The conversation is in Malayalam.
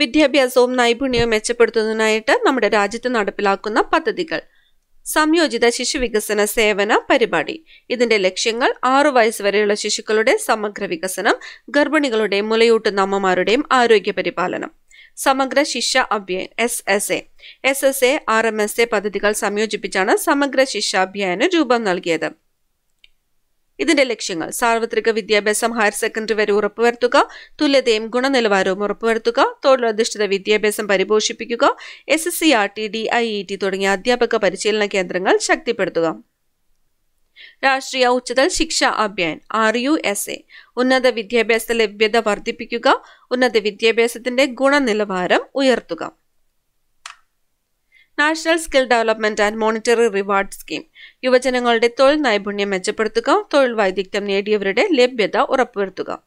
വിദ്യാഭ്യാസവും നൈപുണ്യവും മെച്ചപ്പെടുത്തുന്നതിനായിട്ട് നമ്മുടെ രാജ്യത്ത് നടപ്പിലാക്കുന്ന പദ്ധതികൾ സംയോജിത ശിശുവികസന സേവന പരിപാടി ഇതിന്റെ ലക്ഷ്യങ്ങൾ ആറു വയസ്സ് വരെയുള്ള ശിശുക്കളുടെ സമഗ്ര വികസനം ഗർഭിണികളുടെയും മുലയൂട്ടുന്ന അമ്മമാരുടെയും ആരോഗ്യ പരിപാലനം സമഗ്ര ശിഷ്യ Abhiyan S S A S S A R M S A പദ്ധതികൾ സംയോജിപ്പിച്ചാണ് സമഗ്ര ശിഷ്യ അഭ്യയന് രൂപം നൽകിയത് ഇതിന്റെ ലക്ഷ്യങ്ങൾ സാർവത്രിക വിദ്യാഭ്യാസം ഹയർ സെക്കൻഡറി വരെ ഉറപ്പുവരുത്തുക തുല്യതയും ഗുണനിലവാരവും ഉറപ്പുവരുത്തുക തൊഴിലധിഷ്ഠിത വിദ്യാഭ്യാസം പരിപോഷിപ്പിക്കുക S S C R T D I E T തുടങ്ങിയ അധ്യാപക പരിശീലന കേന്ദ്രങ്ങൾ ശക്തിപ്പെടുത്തുക Rashtriya Uchchatar Shiksha Abhiyan R U S A ഉന്നത വിദ്യാഭ്യാസ ലഭ്യത വർദ്ധിപ്പിക്കുക ഉന്നത വിദ്യാഭ്യാസത്തിന്റെ ഗുണനിലവാരം ഉയർത്തുക national skill development and monetary reward scheme യുവജനങ്ങളുടെ തൊഴിൽ നൈപുണ്യം മെച്ചപ്പെടുത്തുക തൊഴിൽ വൈദഗ്ധ്യം നേടിയവരുടെ ലഭ്യത ഉറപ്പുവരുത്തുക